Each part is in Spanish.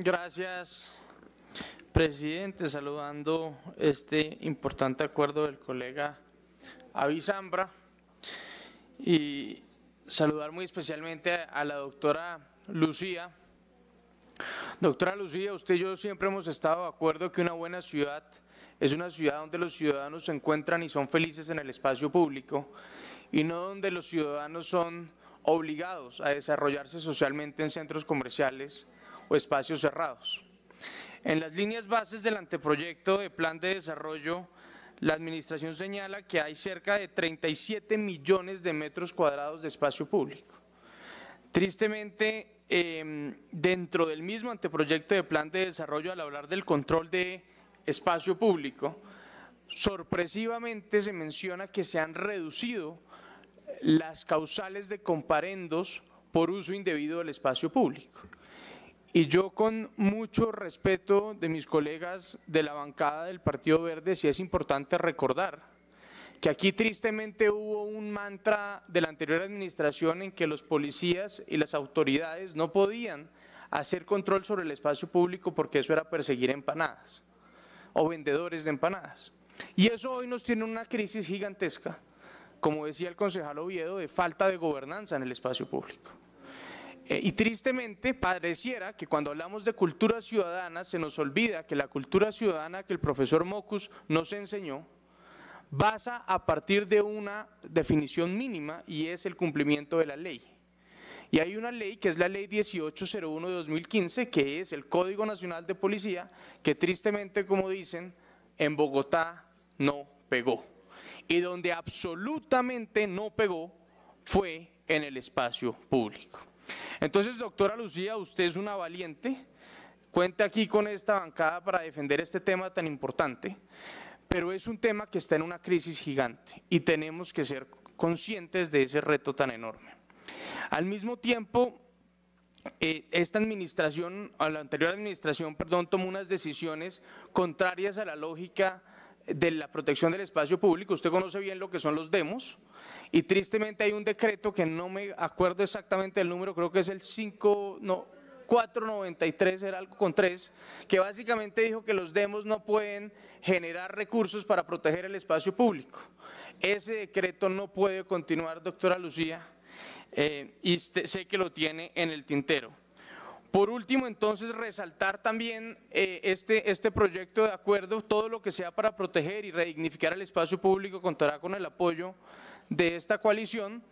Gracias, presidente. Saludando este importante acuerdo del colega Avisambra y saludar muy especialmente a la doctora Lucía. Doctora Lucía, usted y yo siempre hemos estado de acuerdo que una buena ciudad es una ciudad donde los ciudadanos se encuentran y son felices en el espacio público y no donde los ciudadanos son obligados a desarrollarse socialmente en centros comerciales o espacios cerrados. En las líneas bases del anteproyecto de plan de desarrollo, la Administración señala que hay cerca de 37 millones de metros cuadrados de espacio público. Tristemente, em, dentro del mismo anteproyecto de plan de desarrollo, al hablar del control de espacio público, sorpresivamente se menciona que se han reducido las causales de comparendos por uso indebido del espacio público. Y yo con mucho respeto de mis colegas de la bancada del Partido Verde, sí es importante recordar que aquí tristemente hubo un mantra de la anterior administración en que los policías y las autoridades no podían hacer control sobre el espacio público porque eso era perseguir empanadas o vendedores de empanadas. Y eso hoy nos tiene una crisis gigantesca, como decía el concejal Oviedo, de falta de gobernanza en el espacio público. Eh, y tristemente pareciera que cuando hablamos de cultura ciudadana se nos olvida que la cultura ciudadana que el profesor Mocus nos enseñó basa a partir de una definición mínima y es el cumplimiento de la ley. Y hay una ley que es la ley 1801 de 2015, que es el Código Nacional de Policía, que tristemente, como dicen, en Bogotá no pegó. Y donde absolutamente no pegó fue en el espacio público. Entonces, doctora Lucía, usted es una valiente, cuenta aquí con esta bancada para defender este tema tan importante, pero es un tema que está en una crisis gigante y tenemos que ser conscientes de ese reto tan enorme. Al mismo tiempo, eh, esta administración, la anterior administración, perdón, tomó unas decisiones contrarias a la lógica de la protección del espacio público. Usted conoce bien lo que son los demos, y tristemente hay un decreto que no me acuerdo exactamente el número, creo que es el 5, no, 493 era algo con 3, que básicamente dijo que los demos no pueden generar recursos para proteger el espacio público. Ese decreto no puede continuar, doctora Lucía, eh, y este, sé que lo tiene en el tintero. Por último, entonces, resaltar también eh, este, este proyecto de acuerdo, todo lo que sea para proteger y redignificar el espacio público contará con el apoyo de esta coalición.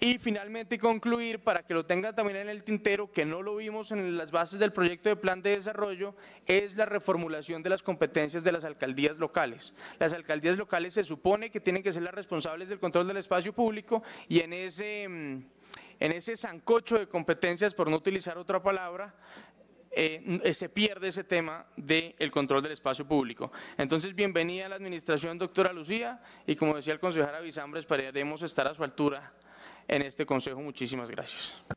Y finalmente concluir, para que lo tenga también en el tintero, que no lo vimos en las bases del proyecto de plan de desarrollo, es la reformulación de las competencias de las alcaldías locales. Las alcaldías locales se supone que tienen que ser las responsables del control del espacio público y en ese mm, en ese sancocho de competencias, por no utilizar otra palabra, eh, eh, se pierde ese tema del control del espacio público. Entonces, bienvenida a la administración, doctora Lucía, y como decía el concejal Avisambres, esperaremos estar a su altura en este consejo. Muchísimas gracias.